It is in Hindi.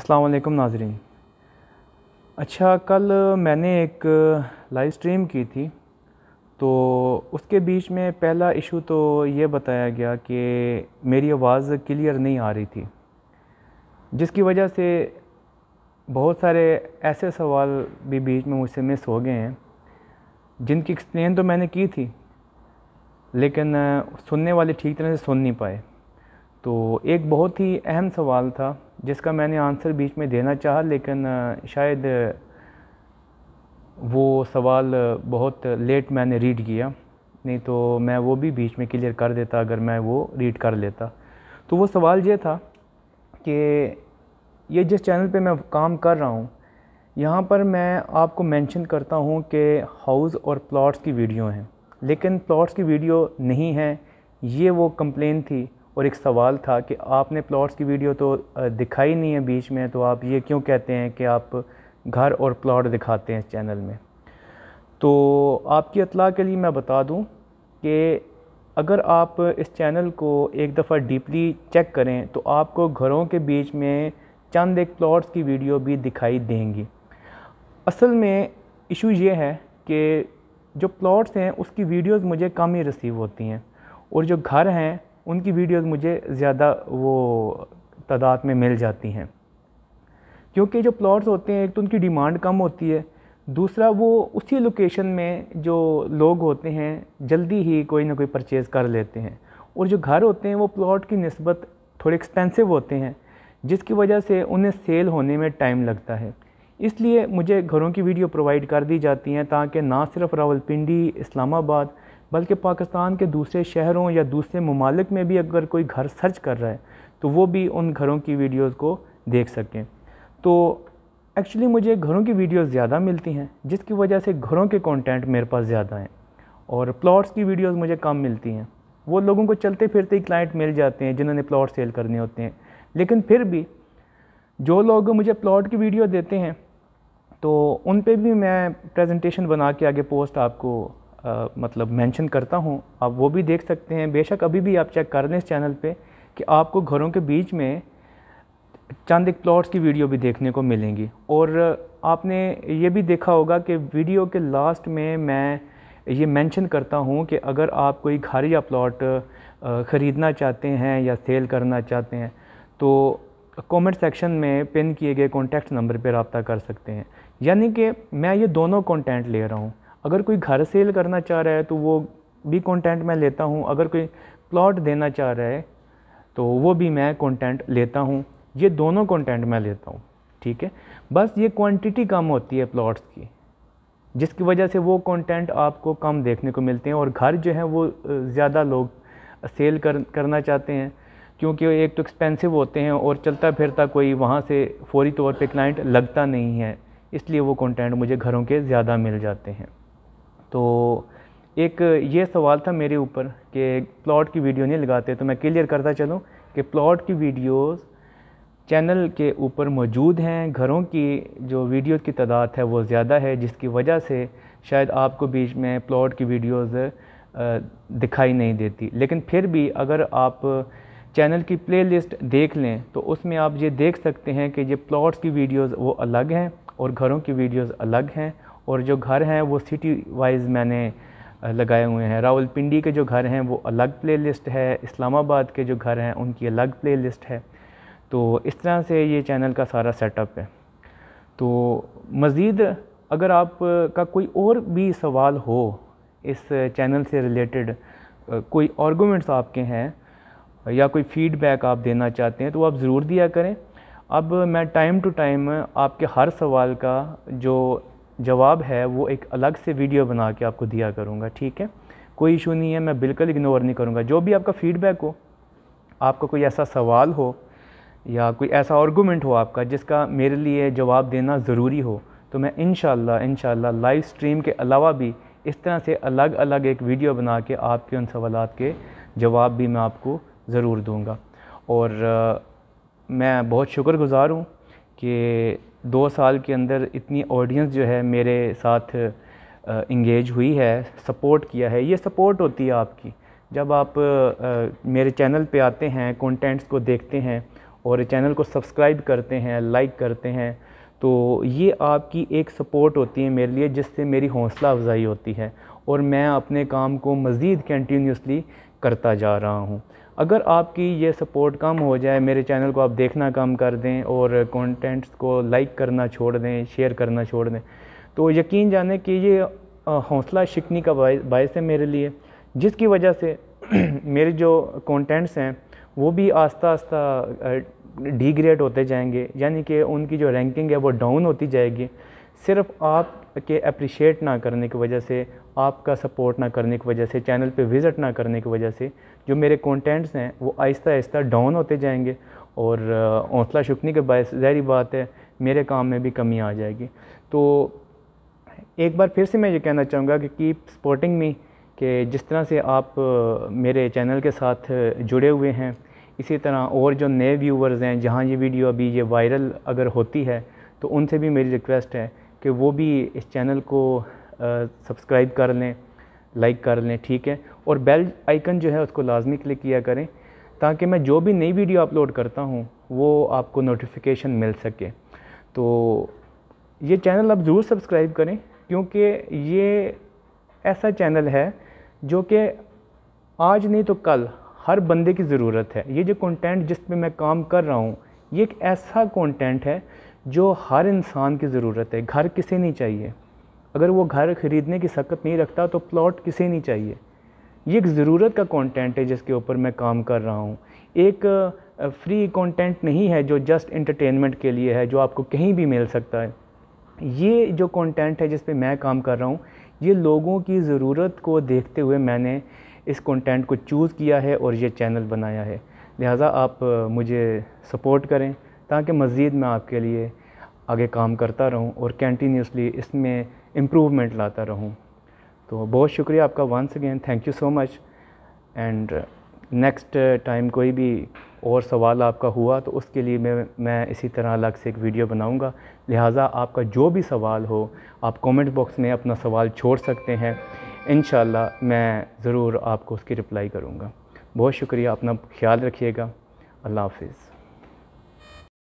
अस्सलाम वालेकुम नाजरीन अच्छा कल मैंने एक लाइव स्ट्रीम की थी तो उसके बीच में पहला इशू तो ये बताया गया कि मेरी आवाज़ क्लियर नहीं आ रही थी जिसकी वजह से बहुत सारे ऐसे सवाल भी बीच में मुझसे मिस हो गए हैं जिनकी एक्सप्लेन तो मैंने की थी लेकिन सुनने वाले ठीक तरह से सुन नहीं पाए तो एक बहुत ही अहम सवाल था जिसका मैंने आंसर बीच में देना चाहा लेकिन शायद वो सवाल बहुत लेट मैंने रीड किया नहीं तो मैं वो भी बीच में क्लियर कर देता अगर मैं वो रीड कर लेता तो वो सवाल ये था कि ये जिस चैनल पे मैं काम कर रहा हूँ यहाँ पर मैं आपको मेंशन करता हूँ कि हाउस और प्लॉट्स की वीडियो हैं लेकिन प्लॉट्स की वीडियो नहीं है ये वो कंप्लेन थी और एक सवाल था कि आपने प्लॉट्स की वीडियो तो दिखाई नहीं है बीच में तो आप ये क्यों कहते हैं कि आप घर और प्लॉट दिखाते हैं इस चैनल में तो आपकी अतला के लिए मैं बता दूं कि अगर आप इस चैनल को एक दफ़ा डीपली चेक करें तो आपको घरों के बीच में चंद एक प्लॉट्स की वीडियो भी दिखाई देंगी असल में इशू ये है कि जो प्लॉट्स हैं उसकी वीडियोस मुझे कम ही रिसीव होती हैं और जो घर हैं उनकी वीडियोस मुझे ज़्यादा वो तादाद में मिल जाती हैं क्योंकि जो प्लॉट्स होते हैं एक तो उनकी डिमांड कम होती है दूसरा वो उसी लोकेशन में जो लोग होते हैं जल्दी ही कोई ना कोई परचेज़ कर लेते हैं और जो घर होते हैं वो प्लॉट की नस्बत थोड़े एक्सपेंसिव होते हैं जिसकी वजह से उन्हें सेल होने में टाइम लगता है इसलिए मुझे घरों की वीडियो प्रोवाइड कर दी जाती हैं ताकि ना सिर्फ रावलपिंडी इस्लामाबाद बल्कि पाकिस्तान के दूसरे शहरों या दूसरे ममालिक में भी अगर कोई घर सर्च कर रहा है तो वो भी उन घरों की वीडियोस को देख सकें तो एक्चुअली मुझे घरों की वीडियोस ज़्यादा मिलती हैं जिसकी वजह से घरों के कंटेंट मेरे पास ज़्यादा हैं और प्लॉट्स की वीडियोस मुझे कम मिलती हैं वो लोगों को चलते फिरते ही क्लाइंट मिल जाते हैं जिन्होंने प्लॉट सेल करने होते हैं लेकिन फिर भी जो लोग मुझे प्लॉट की वीडियो देते हैं तो उन पर भी मैं प्रज़ेंटेशन बना के आगे पोस्ट आपको आ, मतलब मेंशन करता हूँ आप वो भी देख सकते हैं बेशक अभी भी आप चेक कर लें इस चैनल पे कि आपको घरों के बीच में चंद एक प्लॉट्स की वीडियो भी देखने को मिलेंगी और आपने ये भी देखा होगा कि वीडियो के लास्ट में मैं ये मेंशन करता हूँ कि अगर आप कोई घर या प्लॉट ख़रीदना चाहते हैं या सेल करना चाहते हैं तो कमेंट सेक्शन में पिन किए गए कॉन्टैक्ट नंबर पर रबता कर सकते हैं यानी कि मैं ये दोनों कंटेंट ले रहा हूँ अगर कोई घर सेल करना चाह रहा है तो वो भी कंटेंट मैं लेता हूँ अगर कोई प्लॉट देना चाह रहा है तो वो भी मैं कंटेंट लेता हूँ ये दोनों कंटेंट मैं लेता हूँ ठीक है बस ये क्वांटिटी कम होती है प्लॉट्स की जिसकी वजह से वो कंटेंट आपको कम देखने को मिलते हैं और घर जो है वो ज़्यादा लोग सेल कर करना चाहते हैं क्योंकि एक तो एक्सपेंसिव होते हैं और चलता फिरता कोई वहाँ से फौरी तौर पर क्लाइंट लगता नहीं है इसलिए वो कंटेंट मुझे घरों के ज़्यादा मिल जाते हैं तो एक ये सवाल था मेरे ऊपर कि प्लॉट की वीडियो नहीं लगाते तो मैं क्लियर करता चलूँ कि प्लॉट की वीडियोस चैनल के ऊपर मौजूद हैं घरों की जो वीडियो की तादाद है वो ज़्यादा है जिसकी वजह से शायद आपको बीच में प्लॉट की वीडियोस दिखाई नहीं देती लेकिन फिर भी अगर आप चैनल की प्लेलिस्ट देख लें तो उसमें आप ये देख सकते हैं कि ये प्लॉट्स की वीडियोस वो अलग हैं और घरों की वीडियोस अलग हैं और जो घर हैं वो सिटी वाइज मैंने लगाए हुए हैं रावलपिंडी के जो घर हैं वो अलग प्लेलिस्ट है इस्लामाबाद के जो घर हैं उनकी अलग प्लेलिस्ट है तो इस तरह से ये चैनल का सारा सेटअप है तो मज़ीद अगर आप का कोई और भी सवाल हो इस चैनल से रिलेटेड कोई आर्गूमेंट्स आपके हैं या कोई फीडबैक आप देना चाहते हैं तो आप ज़रूर दिया करें अब मैं टाइम टू टाइम आपके हर सवाल का जो जवाब है वो एक अलग से वीडियो बना के आपको दिया करूँगा ठीक है कोई इशू नहीं है मैं बिल्कुल इग्नोर नहीं करूँगा जो भी आपका फ़ीडबैक हो आपका कोई ऐसा सवाल हो या कोई ऐसा आर्गूमेंट हो आपका जिसका मेरे लिए जवाब देना ज़रूरी हो तो मैं इन शाला लाइव स्ट्रीम के अलावा भी इस तरह से अलग अलग एक वीडियो बना के आपके उन सवाल के जवाब भी मैं आपको ज़रूर दूँगा और आ, मैं बहुत शुक्रगुज़ार हूँ कि दो साल के अंदर इतनी ऑडियंस जो है मेरे साथ इंगेज हुई है सपोर्ट किया है ये सपोर्ट होती है आपकी जब आप मेरे चैनल पे आते हैं कंटेंट्स को देखते हैं और चैनल को सब्सक्राइब करते हैं लाइक करते हैं तो ये आपकी एक सपोर्ट होती है मेरे लिए जिससे मेरी हौसला अफजाई होती है और मैं अपने काम को मज़ीद कंटिन्यूसली करता जा रहा हूँ अगर आपकी ये सपोर्ट कम हो जाए मेरे चैनल को आप देखना कम कर दें और कंटेंट्स को लाइक करना छोड़ दें शेयर करना छोड़ दें तो यकीन जाने कि ये हौसला शिकनी का बायस है मेरे लिए जिसकी वजह से मेरे जो कंटेंट्स हैं वो भी आस्ता आस्ता डिग्रेड होते जाएंगे यानी कि उनकी जो रैंकिंग है वो डाउन होती जाएगी सिर्फ आप के अप्रिशिएट ना करने की वजह से आपका सपोर्ट ना करने की वजह से चैनल पे विज़िट ना करने की वजह से जो मेरे कंटेंट्स हैं वो आहिस्ता आहिस्ता डाउन होते जाएंगे और हौसला शुकनी के बायस जहरी बात है मेरे काम में भी कमी आ जाएगी तो एक बार फिर से मैं ये कहना चाहूँगा कि कीप सपोर्टिंग मी कि जिस तरह से आप मेरे चैनल के साथ जुड़े हुए हैं इसी तरह और जो नए व्यूवर्स हैं जहाँ ये वीडियो अभी ये वायरल अगर होती है तो उनसे भी मेरी रिक्वेस्ट है कि वो भी इस चैनल को सब्सक्राइब कर लें लाइक कर लें ठीक है और बेल आइकन जो है उसको लाजमी क्लिक किया करें ताकि मैं जो भी नई वीडियो अपलोड करता हूँ वो आपको नोटिफिकेशन मिल सके तो ये चैनल आप ज़रूर सब्सक्राइब करें क्योंकि ये ऐसा चैनल है जो कि आज नहीं तो कल हर बंदे की ज़रूरत है ये जो कंटेंट जिस पे मैं काम कर रहा हूँ ये एक ऐसा कंटेंट है जो हर इंसान की ज़रूरत है घर किसे नहीं चाहिए अगर वो घर ख़रीदने की सकत नहीं रखता तो प्लॉट किसे नहीं चाहिए ये एक ज़रूरत का कंटेंट है जिसके ऊपर मैं काम कर रहा हूँ एक फ्री कंटेंट नहीं है जो जस्ट इंटरटेनमेंट के लिए है जो आपको कहीं भी मिल सकता है ये जो कंटेंट है जिस पे मैं काम कर रहा हूँ ये लोगों की ज़रूरत को देखते हुए मैंने इस कंटेंट को चूज़ किया है और ये चैनल बनाया है लिहाजा आप मुझे सपोर्ट करें ताकि मज़ीद मैं आपके लिए आगे काम करता रहूँ और कंटिन्यूसली इसमें इम्प्रूवमेंट लाता रहूँ तो बहुत शुक्रिया आपका once again thank you so much and next time कोई भी और सवाल आपका हुआ तो उसके लिए मैं मैं इसी तरह अलग से एक वीडियो बनाऊंगा लिहाजा आपका जो भी सवाल हो आप कमेंट बॉक्स में अपना सवाल छोड़ सकते हैं इन मैं ज़रूर आपको उसकी रिप्लाई करूँगा बहुत शुक्रिया अपना ख्याल रखिएगा अल्लाह हाफिज़